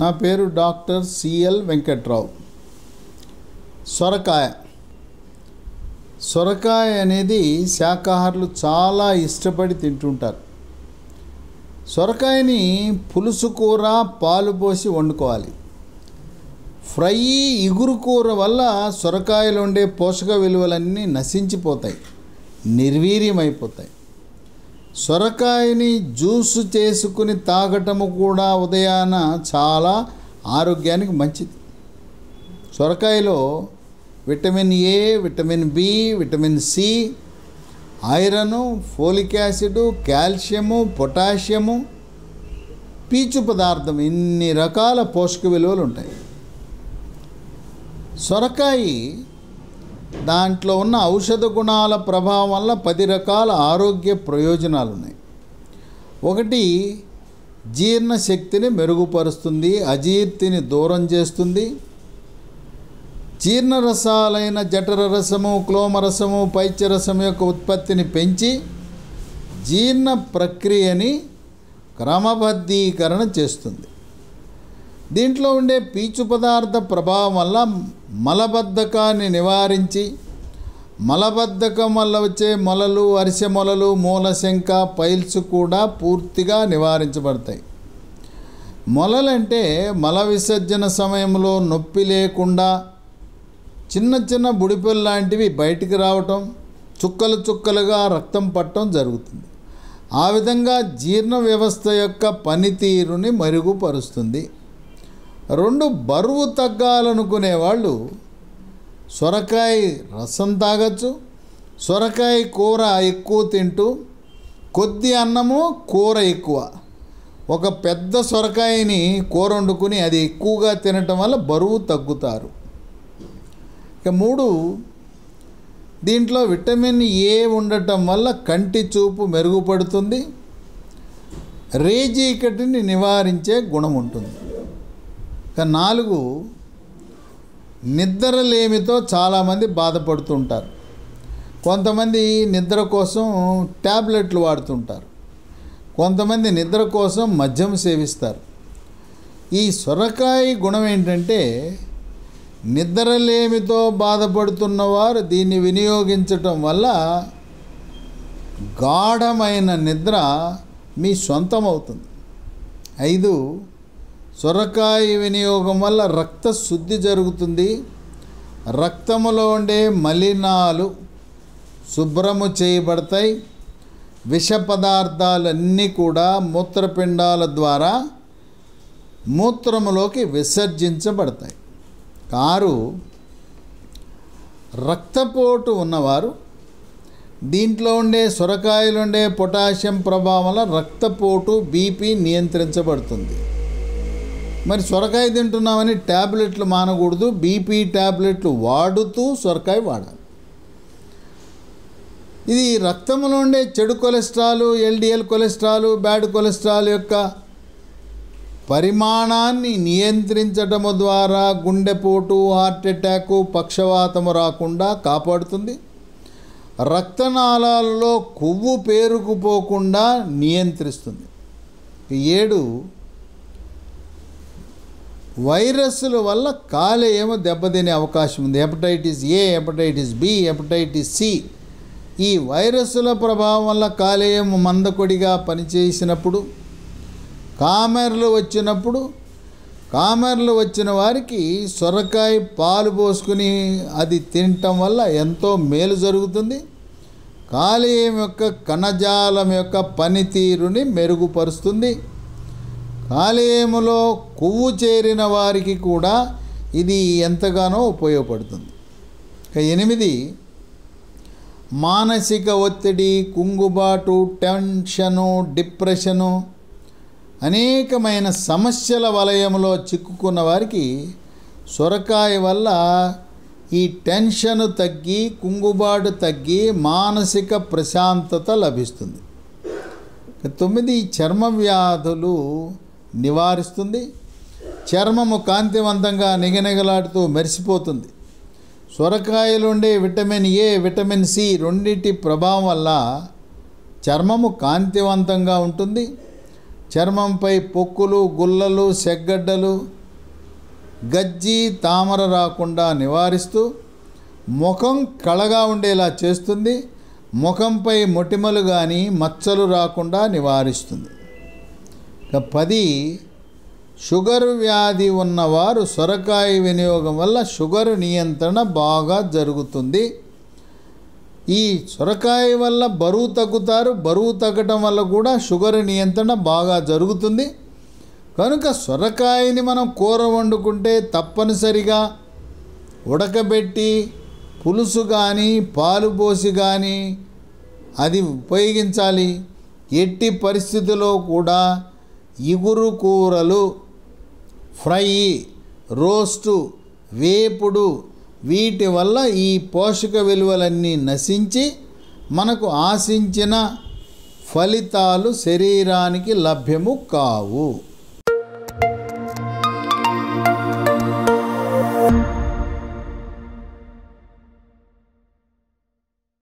నా పేరు doctor CL Venkatrao సొరకాయ సొరకాయ అనేది శాకాహారులు చాలా ఇష్టపడి తింటుంటారు సొరకాయని పులుసు కూర పాలు పోసి వండుకోవాలి ఫ్రై ఇగురు కూర వల్ల సొరకాయలు ఉండే పోషక విలువలన్నీ నశించిపోతాయి నిర్వీర్యమైపోతాయి సొరకాయని జ్యూస్ చేసుకుని తాగటము కూడా ఉదయాన చాలా ఆరోగ్యానికి మంచిది సొరకాయలో vitamin A vitamin B vitamin C iron folic acid calcium potassium పీచు పదార్థం ఇన్ని రకాల పోషక విలువలు ఉంటాయి సొరకాయ దాంట్లో ఉన్న ఔషధ గుణాల ప్రభావం వల్ల పది రకాల ఆరోగ్య ప్రయోజనాలు ఉన్నాయి ఒకటి జీర్ణశక్తిని మెరుగుపరుస్తుంది అజీర్తిని దూరం చేస్తుంది జీర్ణరసాలైన జఠర రసము క్లోమరసము పైత్యరసం యొక్క ఉత్పత్తిని పెంచి జీర్ణ ప్రక్రియని క్రమబద్ధీకరణ చేస్తుంది దీంట్లో ఉండే పీచు పదార్థ ప్రభావం వల్ల మలబద్ధకాన్ని నివారించి మలబద్ధకం వల్ల వచ్చే మొలలు అరిసె మొలలు మూలశంక పైల్స్ కూడా పూర్తిగా నివారించబడతాయి మొలలంటే మల విసర్జన సమయంలో నొప్పి లేకుండా చిన్న చిన్న బుడిపెలు లాంటివి బయటికి రావటం చుక్కలు చుక్కలుగా రక్తం పట్టడం జరుగుతుంది ఆ విధంగా జీర్ణ వ్యవస్థ యొక్క పనితీరుని మెరుగుపరుస్తుంది రెండు బరువు తగ్గాలనుకునే వాళ్ళు సొరకాయ రసం తాగచ్చు సొరకాయ కూర ఎక్కువ తింటూ కొద్ది అన్నము కూర ఎక్కువ ఒక పెద్ద సొరకాయని కూర వండుకుని అది ఎక్కువగా తినటం వల్ల బరువు తగ్గుతారు ఇక మూడు దీంట్లో విటమిన్ ఏ ఉండటం వల్ల కంటి చూపు మెరుగుపడుతుంది రేజీకటిని నివారించే గుణం ఉంటుంది నాలుగు నిద్రలేమితో చాలామంది బాధపడుతుంటారు కొంతమంది నిద్ర కోసం ట్యాబ్లెట్లు వాడుతుంటారు కొంతమంది నిద్ర కోసం మద్యం సేవిస్తారు ఈ సొరకాయ గుణం ఏంటంటే నిద్రలేమితో బాధపడుతున్నవారు దీన్ని వినియోగించటం వల్ల గాఢమైన నిద్ర మీ సొంతమవుతుంది ఐదు సొరకాయ వినియోగం వల్ల రక్త శుద్ధి జరుగుతుంది రక్తములో ఉండే మలినాలు శుభ్రము చేయబడతాయి విష పదార్థాలన్నీ కూడా మూత్రపిండాల ద్వారా మూత్రములోకి విసర్జించబడతాయి కారు రక్తపోటు ఉన్నవారు దీంట్లో ఉండే సొరకాయలుండే పొటాషియం ప్రభావం వల్ల రక్తపోటు బీపీ నియంత్రించబడుతుంది మరి సొరకాయ తింటున్నామని ట్యాబ్లెట్లు మానకూడదు బీపీ ట్యాబ్లెట్లు వాడుతూ సొరకాయ వాడాలి ఇది రక్తంలో ఉండే చెడు cholesterol LDL cholesterol bad cholesterol యొక్క పరిమాణాన్ని నియంత్రించటము ద్వారా గుండెపోటు హార్ట్ అటాక్ పక్షవాతము రాకుండా కాపాడుతుంది రక్తనాళాలలో కొవ్వు పేరుకుపోకుండా నియంత్రిస్తుంది ఏడు వైరస్ల వల్ల కాలేయమో దెబ్బతినే అవకాశం ఉంది hepatitis A hepatitis B hepatitis C ఈ వైరస్ల ప్రభావం వల్ల కాలేయం మందకొడిగా పనిచేసినప్పుడు కామెర్లు వచ్చినప్పుడు కామెర్లు వచ్చిన వారికి సొరకాయ పాలు పోసుకుని అది తినటం వల్ల ఎంతో మేలు జరుగుతుంది కాలేయం యొక్క కణజాలం యొక్క పనితీరుని మెరుగుపరుస్తుంది కాలేయములో కొవ్వు చేరిన వారికి కూడా ఇది ఎంతగానో ఉపయోగపడుతుంది ఇక ఎనిమిది మానసిక ఒత్తిడి కుంగుబాటు టెన్షను డిప్రెషను అనేకమైన సమస్యల వలయంలో చిక్కుకున్న వారికి సొరకాయ వల్ల ఈ టెన్షన్ తగ్గి కుంగుబాటు తగ్గి మానసిక ప్రశాంతత లభిస్తుంది తొమ్మిది చర్మ వ్యాధులు నివారిస్తుంది చర్మము కాంతివంతంగా నిగనిగలాడుతూ మెరిసిపోతుంది సొరకాయలుండే విటమిన్ ఏ విటమిన్ సి రెండింటి ప్రభావం వల్ల చర్మము కాంతివంతంగా ఉంటుంది చర్మంపై పొక్కులు గుల్లలు సెగ్గడ్డలు గజ్జి తామర రాకుండా నివారిస్తూ ముఖం కళగా ఉండేలా చేస్తుంది ముఖంపై మొటిమలు కానీ మచ్చలు రాకుండా నివారిస్తుంది పది షుగర్ వ్యాధి ఉన్నవారు సొరకాయ వినియోగం వల్ల షుగర్ నియంత్రణ బాగా జరుగుతుంది ఈ సొరకాయ వల్ల బరువు తగ్గుతారు బరువు తగ్గటం వల్ల కూడా షుగర్ నియంత్రణ బాగా జరుగుతుంది కనుక సొరకాయని మనం కూర వండుకుంటే తప్పనిసరిగా ఉడకబెట్టి పులుసు కానీ పాలు పోసి కానీ అది ఉపయోగించాలి ఎట్టి పరిస్థితిలో కూడా ఇగురు కూరలు ఫ్రై రోస్టు వేపుడు వీటి వల్ల ఈ పోషక విలువలన్నీ నశించి మనకు ఆశించిన ఫలితాలు శరీరానికి లభ్యము కావు